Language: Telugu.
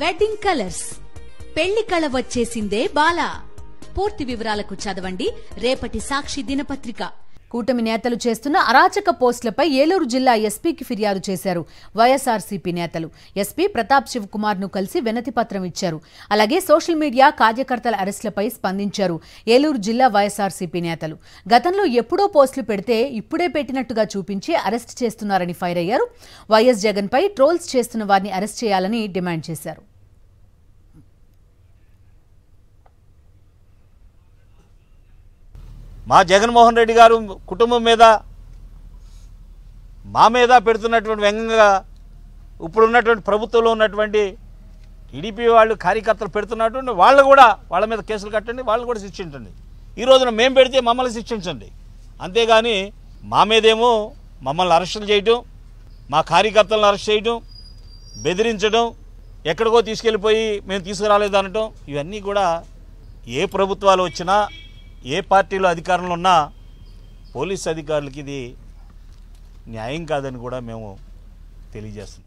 వెడ్డింగ్ కలర్స్ పెళ్లి కళ వచ్చేసిందే బాలా పూర్తి వివరాలకు చదవండి రేపటి సాక్షి దినపత్రిక కూటమి నేతలు చేస్తున్న అరాచక పోస్టులపై ఏలూరు జిల్లా ఎస్పీకి ఫిర్యాదు చేశారు వైఎస్ఆర్సీపీ నేతలు ఎస్పీ ప్రతాప్ శివ్ కుమార్ ను కలిసి వినతి పత్రం ఇచ్చారు అలాగే సోషల్ మీడియా కార్యకర్తల అరెస్టులపై స్పందించారు ఏలూరు జిల్లా వైఎస్ఆర్సీపీ నేతలు గతంలో ఎప్పుడో పోస్టులు పెడితే ఇప్పుడే పెట్టినట్టుగా చూపించి అరెస్ట్ చేస్తున్నారని ఫైర్ అయ్యారు వైఎస్ జగన్పై ట్రోల్స్ చేస్తున్న వారిని అరెస్ట్ చేయాలని డిమాండ్ చేశారు మా జగన్మోహన్ రెడ్డి గారు కుటుంబం మీద మా మీద పెడుతున్నటువంటి వ్యంగ్యంగా ఇప్పుడు ఉన్నటువంటి ప్రభుత్వంలో ఉన్నటువంటి టీడీపీ వాళ్ళు కార్యకర్తలు పెడుతున్నటువంటి వాళ్ళు కూడా వాళ్ళ మీద కేసులు కట్టండి వాళ్ళు కూడా శిక్షించండి ఈ రోజున మేము పెడితే మమ్మల్ని శిక్షించండి అంతేగాని మా మీదేమో మమ్మల్ని అరెస్టులు చేయటం మా కార్యకర్తలను అరెస్ట్ చేయటం బెదిరించడం ఎక్కడికో తీసుకెళ్ళిపోయి మేము తీసుకురాలేదు అనటం ఇవన్నీ కూడా ఏ ప్రభుత్వాలు వచ్చినా ఏ పార్టీలో అధికారంలో ఉన్నా పోలీస్ అధికారులకి ఇది న్యాయం కాదని కూడా మేము తెలియజేస్తున్నాం